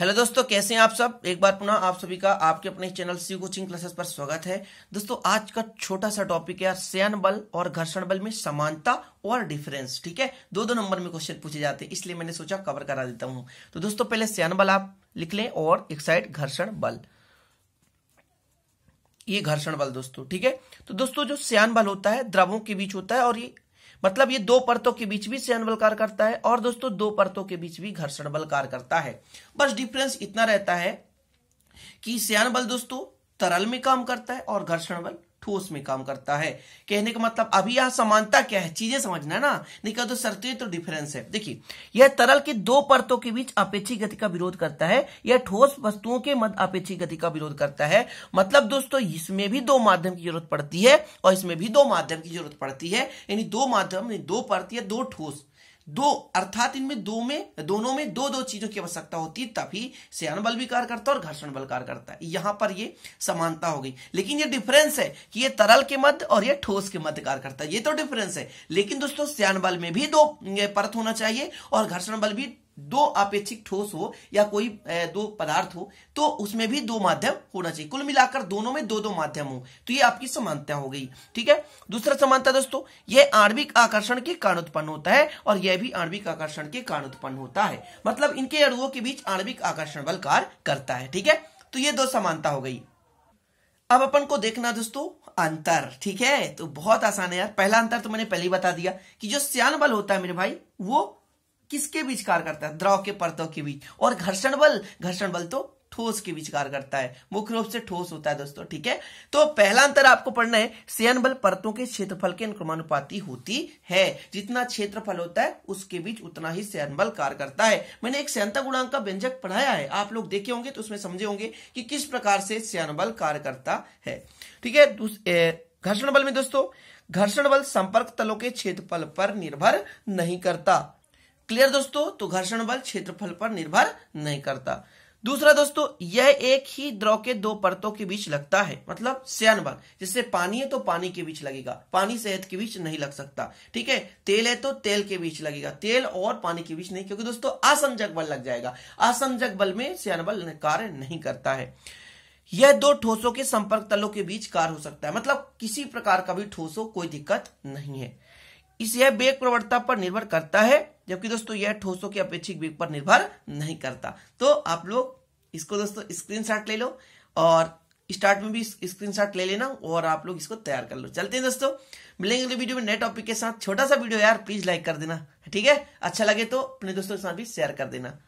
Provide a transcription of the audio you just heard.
hello दोस्तों कैसे हैं आप सब एक बार पुनः आप सभी का आपके अपने चैनल सी कोचिंग क्लासेस पर स्वागत है दोस्तों आज का छोटा सा टॉपिक है सयन बल और घर्षण बल में समानता और डिफरेंस ठीक है दो दो नंबर में क्वेश्चन पूछे जाते हैं इसलिए मैंने सोचा कवर करा देता हूं तो दोस्तों पहले सयन बल आप लिख लें और एक साइड घर्षण बल ये घर्षण बल दोस्तों ठीक है तो दोस्तों जो सयान बल होता है द्रवों के बीच होता है और ये मतलब ये दो परतों के बीच भी सहन बल कार्य करता है और दोस्तों दो परतों के बीच भी घर्षण बल कार्य करता है बस डिफरेंस इतना रहता है कि सहन बल दोस्तों तरल में काम करता है और घर्षण बल ठोस में काम करता है कहने का मतलब अभी यहां समानता क्या है चीजें समझना ना निकल तो सर्ते तो डिफरेंस है देखिए यह तरल की दो परतों के बीच अपेक्षी गति का विरोध करता है यह ठोस वस्तुओं के मध्य अपेक्षी गति का विरोध करता है मतलब दोस्तों इसमें भी दो माध्यम की जरूरत पड़ती है और इसमें भी दो माध्यम की जरूरत पड़ती है यानी दो माध्यम दो परत या दो ठोस दो अर्थात इनमें दो में दोनों में दो दो चीजों की आवश्यकता होती है तभी सयान बल भी कार्य करता है और घर्षण बल कार्य करता है यहां पर ये समानता हो गई लेकिन ये डिफरेंस है कि ये तरल के मध्य और ये ठोस के मध्य कार्य करता है ये तो डिफरेंस है लेकिन दोस्तों सयान बल में भी दो परत होना चाहिए और घर्षण बल भी दो अपेक्षिक ठोस हो या कोई दो पदार्थ हो तो उसमें भी दो माध्यम होना चाहिए कुल मिलाकर दोनों में दो दो माध्यम हो तो ये आपकी समानता हो गई ठीक है दूसरा समानता दोस्तों ये आणविक आकर्षण के कारण उत्पन्न होता है और यह भी आणविक आकर्षण के कारण उत्पन्न होता है मतलब इनके अड़ुओं के बीच आणविक आकर्षण बल कार्य करता है ठीक है तो ये दो समानता हो गई अब अपन को देखना दोस्तों अंतर ठीक है तो बहुत आसान है यार पहला अंतर तो मैंने पहले ही बता दिया कि जो श्यान बल होता है मेरे भाई वो किसके बीच कार्य करता है द्रव के परतों के बीच और घर्षण बल घर्षण बल तो ठोस के बीच कार्य करता है मुख्य रूप से ठोस होता है दोस्तों ठीक है तो पहला अंतर आपको पढ़ना है सेयन बल परतों के क्षेत्रफल के अनुक्रमानुपाति होती है जितना क्षेत्रफल होता है उसके बीच उतना ही सेयन बल कार्य करता है मैंने एक सयंता गुणांक का व्यंजक पढ़ाया है आप लोग देखे होंगे तो उसमें समझे होंगे कि किस प्रकार से सेयन बल कार्य करता है ठीक है घर्षण बल में दोस्तों घर्षण बल संपर्क तलों के क्षेत्रफल पर निर्भर नहीं करता क्लियर दोस्तों तो घर्षण बल क्षेत्रफल पर निर्भर नहीं करता दूसरा दोस्तों यह एक ही द्रव के दो परतों के बीच लगता है मतलब सयन बल जिससे पानी है तो पानी के बीच लगेगा पानी सेहत के बीच नहीं लग सकता ठीक है तेल है तो तेल के बीच लगेगा तेल और पानी के बीच नहीं क्योंकि दोस्तों असंजक बल लग जाएगा असंजक बल में सयन बल कार्य नहीं करता है यह दो ठोसों के संपर्क तलों के बीच कार्य हो सकता है मतलब किसी प्रकार का भी ठोसो कोई दिक्कत नहीं है इस यह बेग प्रवणता पर निर्भर करता है जबकि दोस्तों यह ठोसों के अपेक्षिक बेग पर निर्भर नहीं करता तो आप लोग इसको दोस्तों स्क्रीनशॉट ले लो और स्टार्ट में भी स्क्रीनशॉट ले लेना और आप लोग इसको तैयार कर लो चलते हैं दोस्तों मिलेंगे अगले वीडियो में नए टॉपिक के साथ छोटा सा वीडियो यार प्लीज लाइक कर देना ठीक है अच्छा लगे तो अपने दोस्तों के साथ भी शेयर कर देना